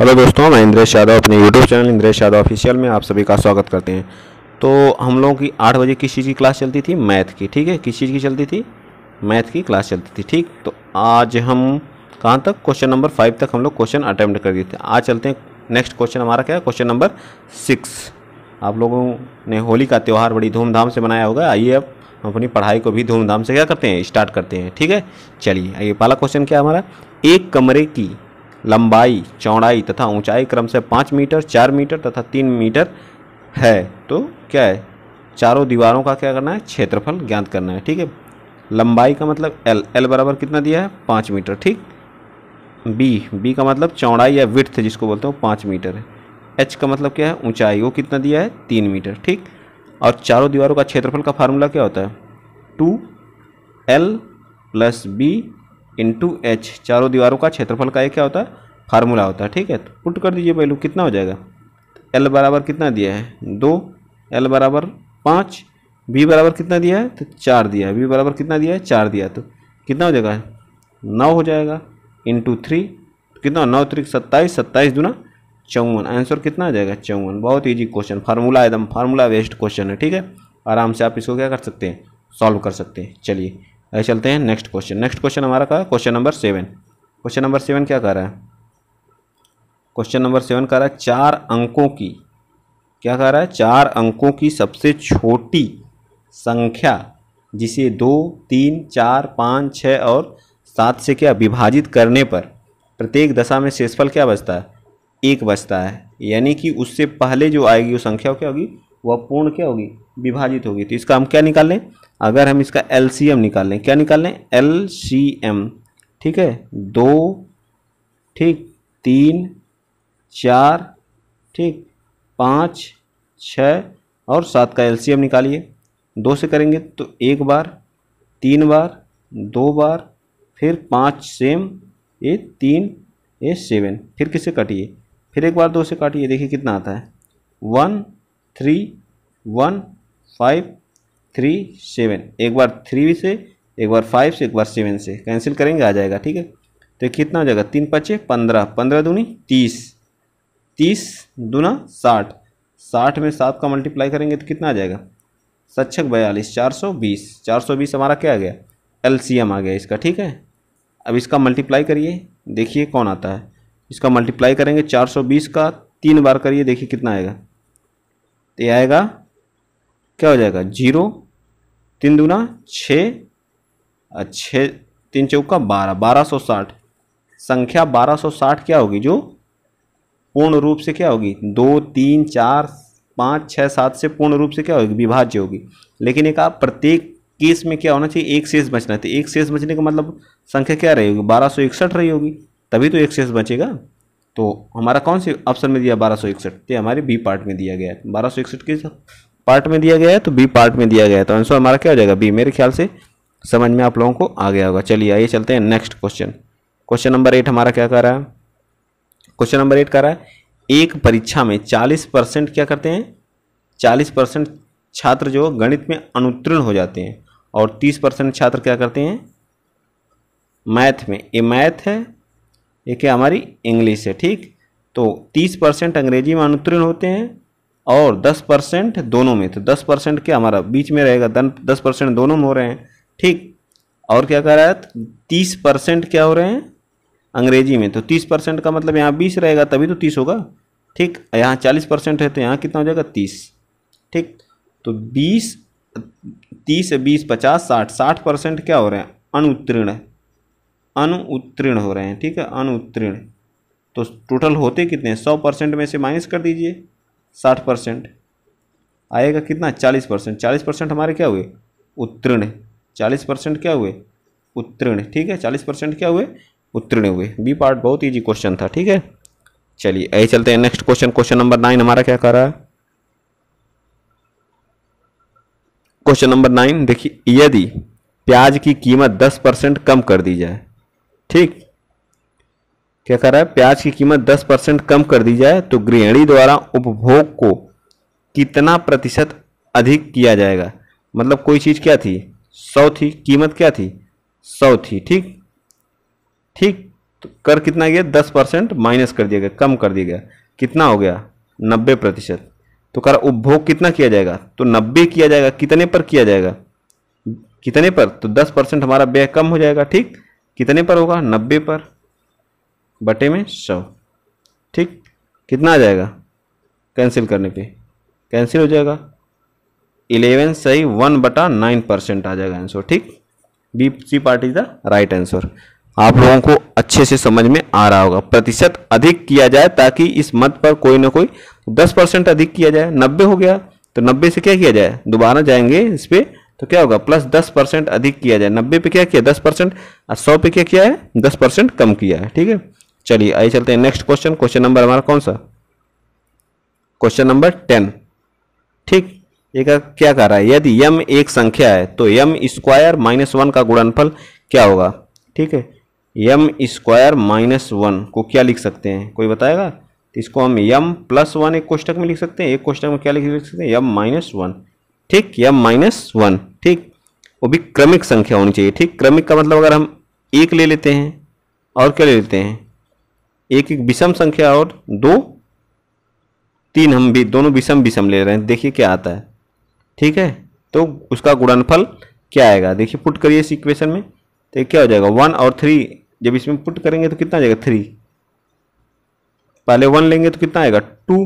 hello दोस्तों मैं इंद्रेश यादव अपने YouTube channel Indresh Yadav official में आप सभी का स्वागत करते हैं तो हम लोगों की आठ बजे किस चीज़ की क्लास चलती थी मैथ की ठीक है किस चीज़ की चलती थी मैथ की क्लास चलती थी ठीक तो आज हम कहाँ तक क्वेश्चन नंबर फाइव तक हम लोग क्वेश्चन अटैम्प्ट कर दिए थे आज चलते हैं नेक्स्ट क्वेश्चन हमारा क्या है क्वेश्चन नंबर सिक्स आप लोगों ने होली का त्यौहार बड़ी धूमधाम से मनाया होगा आइए अब हम अपनी पढ़ाई को भी धूमधाम से क्या करते हैं स्टार्ट करते हैं ठीक है चलिए आइए पहला क्वेश्चन क्या हमारा एक कमरे की लंबाई चौड़ाई तथा ऊंचाई क्रम से पाँच मीटर चार मीटर तथा तीन मीटर है तो क्या है चारों दीवारों का क्या करना है क्षेत्रफल ज्ञात करना है ठीक है लंबाई का मतलब एल एल बराबर कितना दिया है पाँच मीटर ठीक बी बी का मतलब चौड़ाई या विर्थ जिसको बोलते हो पाँच मीटर है एच का मतलब क्या है ऊंचाई वो कितना दिया है तीन मीटर ठीक और चारों दीवारों का क्षेत्रफल का फार्मूला क्या होता है two L plus B into H चारों दीवारों का क्षेत्रफल का एक क्या होता है फार्मूला होता है ठीक है तो पुट कर दीजिए पहलू कितना हो जाएगा एल बराबर कितना दिया है दो एल बराबर पाँच बी बराबर कितना दिया है तो चार दिया है बी बराबर कितना दिया है चार दिया तो कितना हो जाएगा नौ हो जाएगा इंटू थ्री तो कितना नौ त्रिक सत्ताईस सत्ताईस दूना चौवन आंसर कितना आ जाएगा चौवन बहुत ईजी क्वेश्चन फार्मूला एकदम फार्मूला वेस्ट क्वेश्चन है ठीक है आराम से आप इसको क्या कर सकते हैं सॉल्व कर सकते हैं चलिए चलते हैं नेक्स्ट क्वेश्चन नेक्स्ट क्वेश्चन हमारा कहा question number seven question number seven क्या कह रहा है क्वेश्चन नंबर सेवन कह रहा है चार अंकों की क्या कह रहा है चार अंकों की सबसे छोटी संख्या जिसे दो तीन चार पाँच छः और सात से क्या विभाजित करने पर प्रत्येक दशा में शेषफल क्या बचता है एक बचता है यानी कि उससे पहले जो आएगी वो संख्या क्या होगी वह पूर्ण क्या होगी विभाजित होगी तो इसका हम क्या निकाल लें अगर हम इसका एल सी एम निकाल लें क्या निकाल लें एल सी एम ठीक है दो ठीक तीन चार ठीक पाँच छः और सात का एल सी एम निकालिए दो से करेंगे तो एक बार तीन बार दो बार फिर पाँच सेम ये तीन ये सेवन फिर किससे काटिए फिर एक बार दो से काटिए देखिए कितना आता है one three one five three seven एक बार थ्री से एक बार फाइव से एक बार सेवन से कैंसिल करेंगे आ जाएगा ठीक है तो कितना हो जाएगा तीन पचे पंद्रह पंद्रह दूनी तीस तीस दूना साठ साठ में सात का मल्टीप्लाई करेंगे तो कितना आ जाएगा सच्छक बयालीस चार सौ बीस चार सौ बीस हमारा क्या आ गया एम आ गया इसका ठीक है अब इसका मल्टीप्लाई करिए देखिए कौन आता है इसका मल्टीप्लाई करेंगे चार सौ बीस का तीन बार करिए देखिए कितना आएगा तो आएगा क्या हो जाएगा जीरो तीन दूना छः छः तीन चौका बारह बारह सौ साठ संख्या बारह सौ साठ क्या होगी जो पूर्ण रूप से क्या होगी दो तीन चार पाँच छः सात से पूर्ण रूप से क्या होगी विभाज्य होगी लेकिन एक आप प्रत्येक केस में क्या होना चाहिए एक शेष बचना चाहिए तो एक शेष बचने का मतलब संख्या क्या रही होगी बारह सौ इकसठ रही होगी तभी तो एक शेष बचेगा तो हमारा कौन से ऑप्शन में दिया बारह सौ इकसठ तो ये हमारे बी पार्ट में दिया गया है बारह सौ इकसठ के पार्ट में दिया गया है तो बी पार्ट में दिया गया है तो आंसर हमारा क्या हो जाएगा बी मेरे ख्याल से समझ में आप लोगों को आ गया होगा चलिए आइए चलते हैं next question question number eight हमारा क्या कर रहा है क्वेश्चन नंबर एट कर रहा है एक परीक्षा में चालीस परसेंट क्या करते हैं चालीस परसेंट छात्र जो गणित में अनुत्तीर्ण हो जाते हैं और तीस परसेंट छात्र क्या करते हैं मैथ में ये मैथ है ये क्या हमारी इंग्लिश है ठीक तो तीस परसेंट अंग्रेजी में अनुत्तीर्ण होते हैं और 10 परसेंट दोनों में तो 10 परसेंट क्या हमारा बीच में रहेगा दस परसेंट दोनों में हो रहे हैं ठीक और क्या कह रहा है तीस परसेंट क्या हो रहे हैं अंग्रेजी में तो तीस परसेंट का मतलब यहाँ बीस रहेगा तभी तो तीस होगा ठीक यहाँ चालीस परसेंट है तो यहाँ कितना हो जाएगा तीस ठीक तो बीस तीस बीस पचास साठ साठ परसेंट क्या हो रहे हैं अनुत्तीर्ण अनुत्तीर्ण हो रहे हैं ठीक है अनुत्तीर्ण तो टोटल होते कितने सौ परसेंट में से माइनस कर दीजिए साठ परसेंट आएगा कितना चालीस परसेंट चालीस परसेंट हमारे क्या हुए उत्तीर्ण चालीस परसेंट क्या हुए उत्तीर्ण ठीक है चालीस परसेंट क्या हुए उत्तीर्ण हुए बी पार्ट बहुत ईजी क्वेश्चन था ठीक है चलिए यही चलते हैं next question question number nine हमारा क्या कर रहा है क्वेश्चन नंबर नाइन देखिए यदि प्याज की कीमत दस परसेंट कम कर दी जाए ठीक क्या कर रहा है प्याज की कीमत 10 परसेंट कम कर दी जाए तो गृहिणी द्वारा उपभोग को कितना प्रतिशत अधिक किया जाएगा मतलब कोई चीज़ क्या थी सौ थी कीमत क्या थी सौ थी ठीक ठीक तो कर कितना गया दस परसेंट माइनस कर दिया गया कम कर दिया गया कितना हो गया नब्बे प्रतिशत तो कर उपभोग कितना किया जाएगा तो नब्बे किया जाएगा कितने पर किया जाएगा कितने पर तो दस परसेंट हमारा व्यय कम हो जाएगा ठीक कितने पर होगा नब्बे पर बटे में सौ ठीक कितना आ जाएगा कैंसिल करने पे कैंसिल हो जाएगा इलेवन सही वन बटा नाइन परसेंट आ जाएगा आंसर ठीक B C part is the right answer आप लोगों को अच्छे से समझ में आ रहा होगा प्रतिशत अधिक किया जाए ताकि इस मत पर कोई ना कोई दस परसेंट अधिक किया जाए नब्बे हो गया तो नब्बे से क्या किया जाए दोबारा जाएंगे इस पर तो क्या होगा प्लस दस परसेंट अधिक किया जाए नब्बे पे क्या किया दस परसेंट और सौ पे क्या किया है दस परसेंट कम किया है ठीक है चलिए आइए चलते हैं नेक्स्ट क्वेश्चन क्वेश्चन नंबर हमारा कौन सा क्वेश्चन नंबर टेन ठीक ये क्या कह रहा है यदि यम एक संख्या है तो यम स्क्वायर माइनस वन का गुणनफल क्या होगा ठीक है यम स्क्वायर माइनस वन को क्या लिख सकते हैं कोई बताएगा तो इसको हम यम प्लस वन एक कोष्टक में लिख सकते हैं एक कोष्टक में क्या लिख सकते हैं यम माइनस वन ठीक यम माइनस वन ठीक वो भी क्रमिक संख्या होनी चाहिए ठीक क्रमिक का मतलब अगर हम एक ले लेते हैं और क्या ले लेते हैं एक एक विषम संख्या और दो तीन हम भी दोनों विषम विषम ले रहे हैं देखिए क्या आता है ठीक है तो उसका गुणनफल क्या आएगा देखिए पुट करिए इस इक्वेशन में तो क्या हो जाएगा वन और थ्री जब इसमें पुट करेंगे तो कितना जाएगा थ्री पहले वन लेंगे तो कितना आएगा टू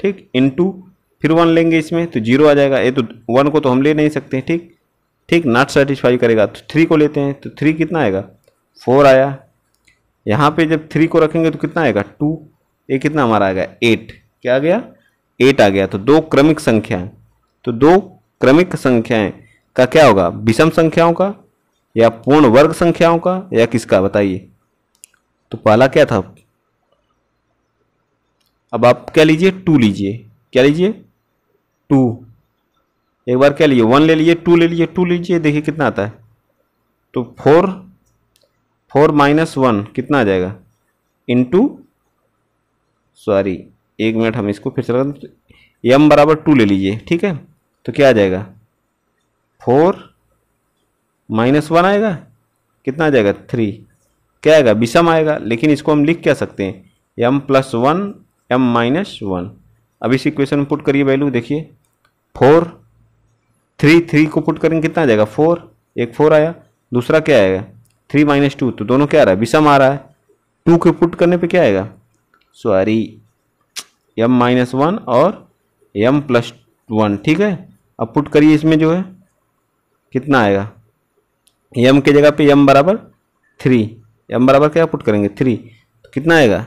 ठीक इन टू फिर वन लेंगे इसमें तो जीरो आ जाएगा ये तो वन को तो हम ले नहीं सकते ठीक ठीक नॉट सेटिस्फाई करेगा तो थ्री को लेते हैं तो थ्री कितना आएगा फोर आया यहाँ पे जब थ्री को रखेंगे तो कितना आएगा टू ये कितना हमारा आएगा एट क्या आ गया एट आ गया तो दो क्रमिक संख्याएं तो दो क्रमिक संख्याएं का क्या होगा विषम संख्याओं का या पूर्ण वर्ग संख्याओं का या किसका बताइए तो पहला क्या था अब आप क्या लीजिए टू लीजिए क्या लीजिए टू एक बार क्या लीजिए वन ले लीजिए टू ले लीजिए टू लीजिए देखिए कितना आता है तो फोर फोर माइनस वन कितना आ जाएगा इंटू सॉरी एक मिनट हम इसको फिर से लगा एम बराबर टू ले लीजिए ठीक है तो क्या आ जाएगा फोर माइनस वन आएगा कितना आ जाएगा थ्री क्या आएगा विषम आएगा लेकिन इसको हम लिख क्या सकते हैं M plus one M minus one अब इस इक्वेशन में पुट करिए वैल्यू देखिए फोर थ्री थ्री को पुट करेंगे कितना आ जाएगा फोर एक फोर आया दूसरा क्या आएगा थ्री माइनस टू तो दोनों क्या आ रहा है विषम आ रहा है टू को पुट करने पे क्या आएगा सॉरी एम माइनस वन और एम प्लस वन ठीक है अब पुट करिए इसमें जो है कितना आएगा एम के जगह पे एम बराबर थ्री एम बराबर क्या पुट करेंगे थ्री तो कितना आएगा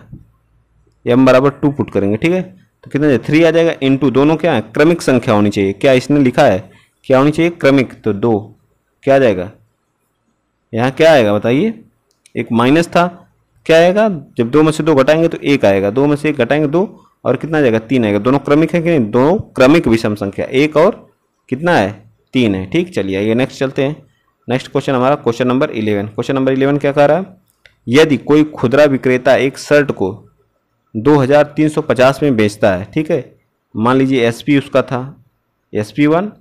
एम बराबर टू पुट करेंगे ठीक है तो कितना थ्री आ जाएगा इन टू दोनों क्या है क्रमिक संख्या होनी चाहिए क्या इसने लिखा है क्या होनी चाहिए क्रमिक तो दो क्या आ जाएगा यहाँ क्या आएगा बताइए एक माइनस था क्या आएगा जब दो में से दो घटाएंगे तो एक आएगा दो में से एक घटाएंगे दो और कितना जाएगा तीन आएगा दोनों क्रमिक है कि नहीं दोनों क्रमिक विषम संख्या एक और कितना है तीन है ठीक चलिए आइए नेक्स्ट चलते हैं नेक्स्ट क्वेश्चन हमारा question number eleven question number eleven क्या कह रहा है यदि कोई खुदरा विक्रेता एक शर्ट को 2350 में बेचता है ठीक है मान लीजिए पी उसका था पी वन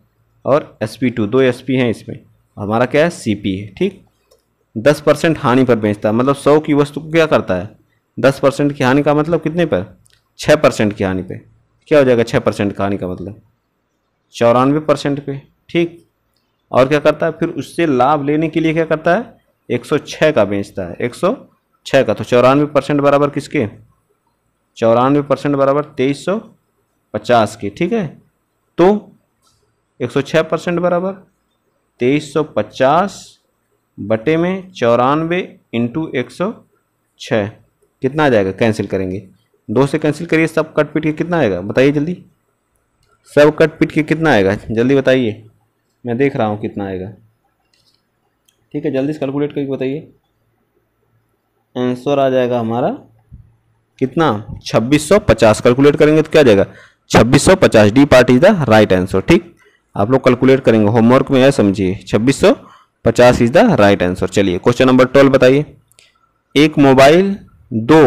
और पी टू दो पी हैं इसमें हमारा क्या है पी है ठीक दस परसेंट हानि पर बेचता है मतलब सौ की वस्तु को क्या करता है दस परसेंट की हानि का मतलब कितने पर छः परसेंट की हानि पे क्या हो जाएगा छः परसेंट की हानि का मतलब चौरानवे परसेंट पे ठीक और क्या करता है फिर उससे लाभ लेने के लिए क्या करता है एक सौ छः का बेचता है एक सौ छः का तो चौरानवे परसेंट बराबर किसके चौरानवे परसेंट बराबर तेईस सौ पचास के ठीक है तो एक सौ छः परसेंट बराबर तेईस सौ पचास बटे में चौरानवे इंटू एक सौ छः कितना आ जाएगा कैंसिल करेंगे दो से कैंसिल करिए सब कट पीट के कितना आएगा बताइए जल्दी सब कट पीट के कितना आएगा जल्दी बताइए मैं देख रहा हूँ कितना आएगा ठीक है जल्दी से कैलकुलेट करके बताइए आंसर आ जाएगा हमारा कितना 2650 कैलकुलेट करेंगे तो क्या आ जाएगा 2650 D part is the right answer ठीक आप लोग कैलकुलेट करेंगे होमवर्क में यह समझिए सौ पचास इज द राइट आंसर चलिए क्वेश्चन नंबर ट्वेल्व बताइए एक मोबाइल दो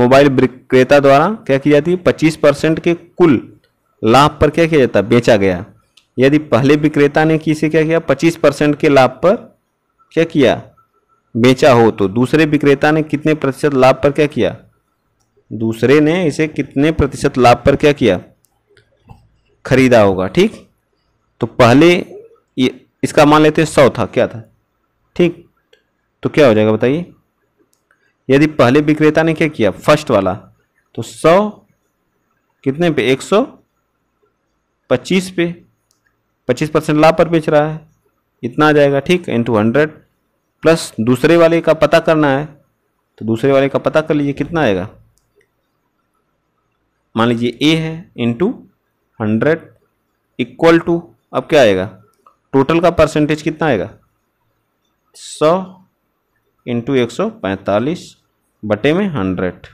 मोबाइल विक्रेता द्वारा क्या की जाती है पच्चीस परसेंट के कुल लाभ पर क्या किया जाता है बेचा गया यदि पहले विक्रेता ने किसे क्या किया पच्चीस परसेंट के लाभ पर क्या किया बेचा हो तो दूसरे विक्रेता ने कितने प्रतिशत लाभ पर क्या किया दूसरे ने इसे कितने प्रतिशत लाभ पर क्या किया खरीदा होगा ठीक तो पहले ये इसका मान लेते हैं सौ था क्या था ठीक तो क्या हो जाएगा बताइए यदि पहले विक्रेता ने क्या किया फर्स्ट वाला तो सौ कितने पे एक सौ पच्चीस पे पच्चीस परसेंट लाभ पर बेच रहा है इतना आ जाएगा ठीक इंटू हंड्रेड प्लस दूसरे वाले का पता करना है तो दूसरे वाले का पता कर लीजिए कितना आएगा मान लीजिए ए है इंटू हंड्रेड इक्वल टू अब क्या आएगा टोटल का परसेंटेज कितना आएगा सौ इंटू एक सौ पैंतालीस बटे में हंड्रेड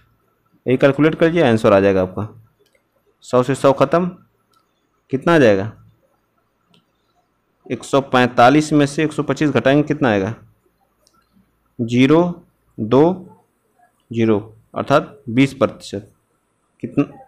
यही कैलकुलेट कर लीजिए आंसर आ जाएगा आपका सौ से सौ ख़त्म कितना आ जाएगा एक सौ पैंतालीस में से एक सौ पच्चीस घटाएंगे कितना आएगा जीरो दो जीरो अर्थात बीस प्रतिशत कितना